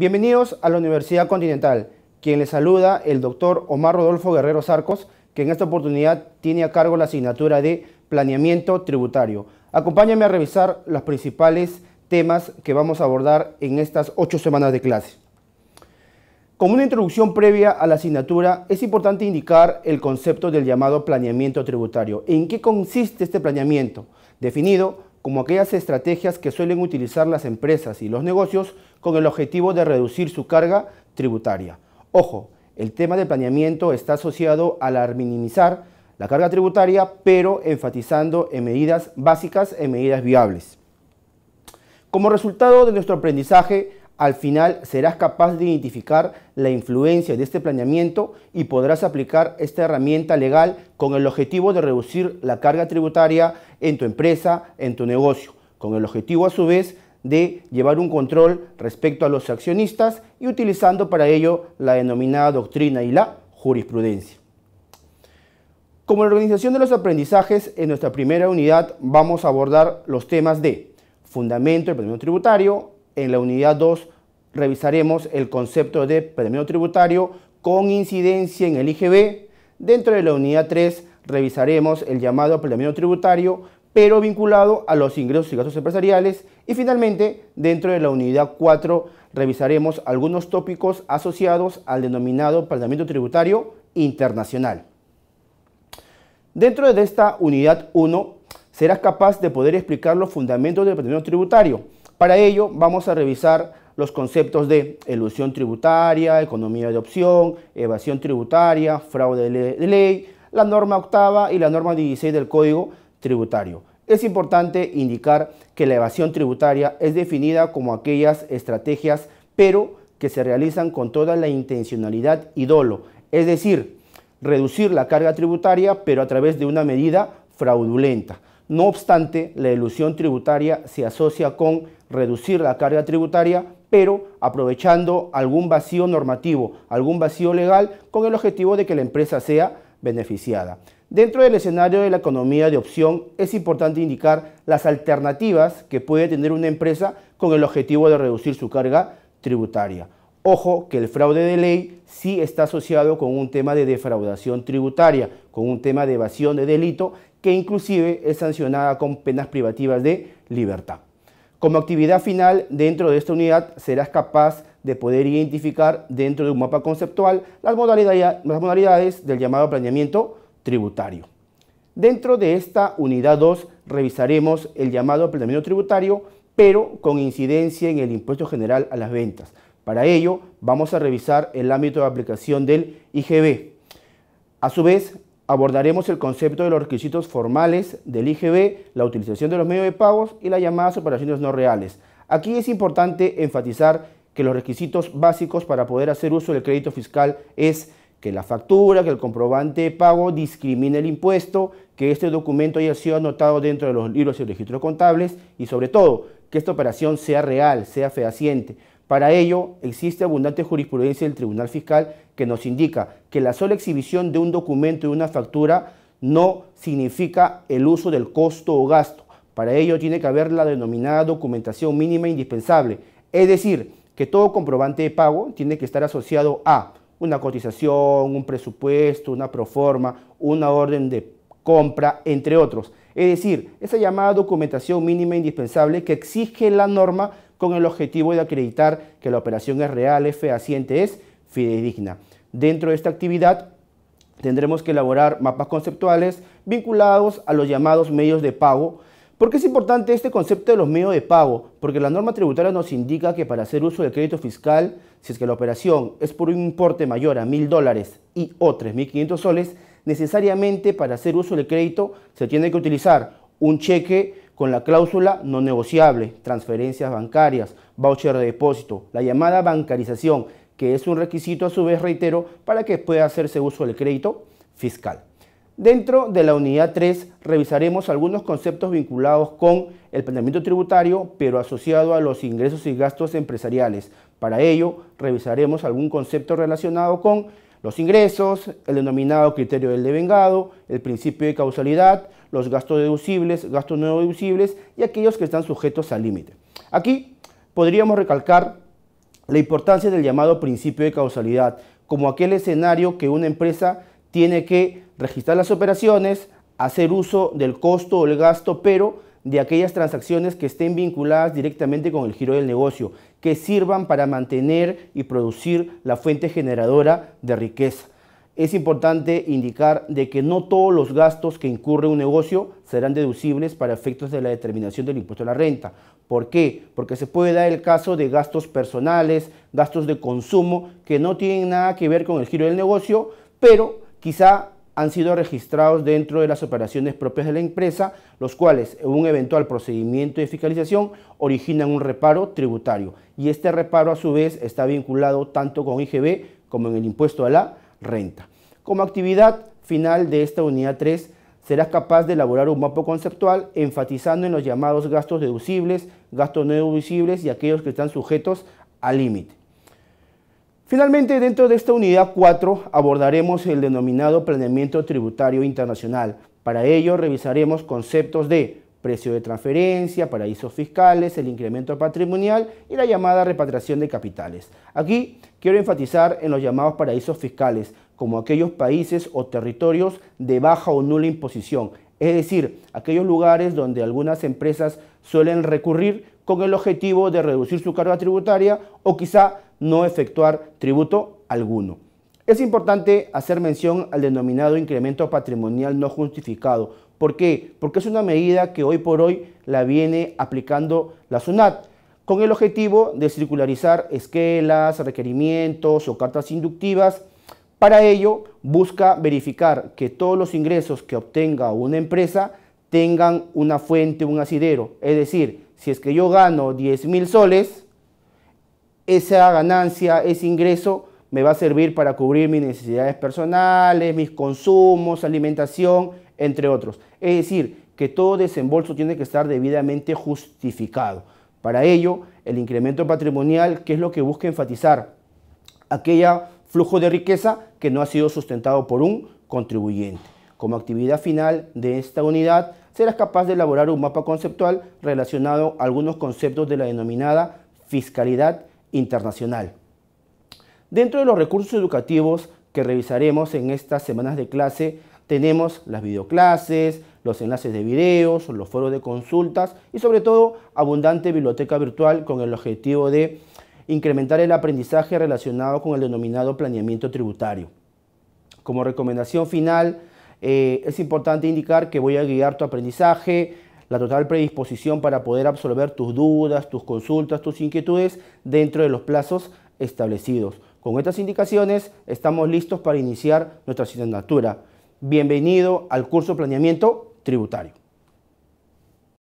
Bienvenidos a la Universidad Continental, quien les saluda el doctor Omar Rodolfo Guerrero Sarcos, que en esta oportunidad tiene a cargo la asignatura de Planeamiento Tributario. Acompáñame a revisar los principales temas que vamos a abordar en estas ocho semanas de clase. Como una introducción previa a la asignatura, es importante indicar el concepto del llamado planeamiento tributario. ¿En qué consiste este planeamiento? Definido como aquellas estrategias que suelen utilizar las empresas y los negocios con el objetivo de reducir su carga tributaria. Ojo, el tema de planeamiento está asociado a la minimizar la carga tributaria, pero enfatizando en medidas básicas, en medidas viables. Como resultado de nuestro aprendizaje, al final serás capaz de identificar la influencia de este planeamiento y podrás aplicar esta herramienta legal con el objetivo de reducir la carga tributaria en tu empresa, en tu negocio, con el objetivo a su vez de llevar un control respecto a los accionistas y utilizando para ello la denominada doctrina y la jurisprudencia. Como la organización de los aprendizajes, en nuestra primera unidad vamos a abordar los temas de fundamento del planeamiento tributario, en la unidad 2 revisaremos el concepto de perdimiento tributario con incidencia en el IGB. Dentro de la unidad 3 revisaremos el llamado perdimiento tributario, pero vinculado a los ingresos y gastos empresariales. Y finalmente, dentro de la unidad 4 revisaremos algunos tópicos asociados al denominado perdimiento tributario internacional. Dentro de esta unidad 1 serás capaz de poder explicar los fundamentos del perdimiento tributario para ello vamos a revisar los conceptos de elusión tributaria, economía de opción, evasión tributaria, fraude de ley, la norma octava y la norma 16 del Código Tributario. Es importante indicar que la evasión tributaria es definida como aquellas estrategias, pero que se realizan con toda la intencionalidad y dolo, es decir, reducir la carga tributaria, pero a través de una medida fraudulenta. No obstante, la ilusión tributaria se asocia con reducir la carga tributaria, pero aprovechando algún vacío normativo, algún vacío legal, con el objetivo de que la empresa sea beneficiada. Dentro del escenario de la economía de opción es importante indicar las alternativas que puede tener una empresa con el objetivo de reducir su carga tributaria. Ojo que el fraude de ley sí está asociado con un tema de defraudación tributaria, con un tema de evasión de delito que inclusive es sancionada con penas privativas de libertad. Como actividad final dentro de esta unidad serás capaz de poder identificar dentro de un mapa conceptual las modalidades, las modalidades del llamado planeamiento tributario. Dentro de esta unidad 2 revisaremos el llamado planeamiento tributario, pero con incidencia en el impuesto general a las ventas. Para ello vamos a revisar el ámbito de aplicación del IGB. A su vez, abordaremos el concepto de los requisitos formales del IGB, la utilización de los medios de pagos y las llamadas operaciones no reales. Aquí es importante enfatizar que los requisitos básicos para poder hacer uso del crédito fiscal es que la factura, que el comprobante de pago discrimine el impuesto, que este documento haya sido anotado dentro de los libros y registros contables y sobre todo que esta operación sea real, sea fehaciente. Para ello, existe abundante jurisprudencia del Tribunal Fiscal que nos indica que la sola exhibición de un documento y una factura no significa el uso del costo o gasto. Para ello tiene que haber la denominada documentación mínima indispensable, es decir, que todo comprobante de pago tiene que estar asociado a una cotización, un presupuesto, una proforma, una orden de compra, entre otros. Es decir, esa llamada documentación mínima indispensable que exige la norma con el objetivo de acreditar que la operación es real, es fehaciente, es fidedigna. Dentro de esta actividad tendremos que elaborar mapas conceptuales vinculados a los llamados medios de pago. ¿Por qué es importante este concepto de los medios de pago? Porque la norma tributaria nos indica que para hacer uso del crédito fiscal, si es que la operación es por un importe mayor a mil dólares y o 3.500 soles, necesariamente para hacer uso del crédito se tiene que utilizar un cheque, con la cláusula no negociable, transferencias bancarias, voucher de depósito, la llamada bancarización, que es un requisito a su vez, reitero, para que pueda hacerse uso del crédito fiscal. Dentro de la unidad 3 revisaremos algunos conceptos vinculados con el planteamiento tributario, pero asociado a los ingresos y gastos empresariales. Para ello, revisaremos algún concepto relacionado con los ingresos, el denominado criterio del devengado, el principio de causalidad, los gastos deducibles, gastos no deducibles y aquellos que están sujetos al límite. Aquí podríamos recalcar la importancia del llamado principio de causalidad, como aquel escenario que una empresa tiene que registrar las operaciones, hacer uso del costo o el gasto, pero de aquellas transacciones que estén vinculadas directamente con el giro del negocio, que sirvan para mantener y producir la fuente generadora de riqueza. Es importante indicar de que no todos los gastos que incurre un negocio serán deducibles para efectos de la determinación del impuesto a la renta. ¿Por qué? Porque se puede dar el caso de gastos personales, gastos de consumo que no tienen nada que ver con el giro del negocio, pero quizá han sido registrados dentro de las operaciones propias de la empresa, los cuales en un eventual procedimiento de fiscalización originan un reparo tributario. Y este reparo a su vez está vinculado tanto con IGB como en el impuesto a la renta. Como actividad final de esta unidad 3, serás capaz de elaborar un mapa conceptual enfatizando en los llamados gastos deducibles, gastos no deducibles y aquellos que están sujetos al límite. Finalmente, dentro de esta unidad 4 abordaremos el denominado planeamiento tributario internacional. Para ello revisaremos conceptos de precio de transferencia, paraísos fiscales, el incremento patrimonial y la llamada repatriación de capitales. Aquí quiero enfatizar en los llamados paraísos fiscales, como aquellos países o territorios de baja o nula imposición, es decir, aquellos lugares donde algunas empresas suelen recurrir con el objetivo de reducir su carga tributaria o quizá no efectuar tributo alguno. Es importante hacer mención al denominado incremento patrimonial no justificado. ¿Por qué? Porque es una medida que hoy por hoy la viene aplicando la SUNAT con el objetivo de circularizar esquelas, requerimientos o cartas inductivas para ello, busca verificar que todos los ingresos que obtenga una empresa tengan una fuente, un asidero. Es decir, si es que yo gano 10 mil soles, esa ganancia, ese ingreso me va a servir para cubrir mis necesidades personales, mis consumos, alimentación, entre otros. Es decir, que todo desembolso tiene que estar debidamente justificado. Para ello, el incremento patrimonial, que es lo que busca enfatizar? Aquella flujo de riqueza que no ha sido sustentado por un contribuyente. Como actividad final de esta unidad, serás capaz de elaborar un mapa conceptual relacionado a algunos conceptos de la denominada fiscalidad internacional. Dentro de los recursos educativos que revisaremos en estas semanas de clase, tenemos las videoclases, los enlaces de videos, los foros de consultas y sobre todo abundante biblioteca virtual con el objetivo de incrementar el aprendizaje relacionado con el denominado planeamiento tributario. Como recomendación final, eh, es importante indicar que voy a guiar tu aprendizaje, la total predisposición para poder absorber tus dudas, tus consultas, tus inquietudes dentro de los plazos establecidos. Con estas indicaciones estamos listos para iniciar nuestra asignatura. Bienvenido al curso Planeamiento Tributario.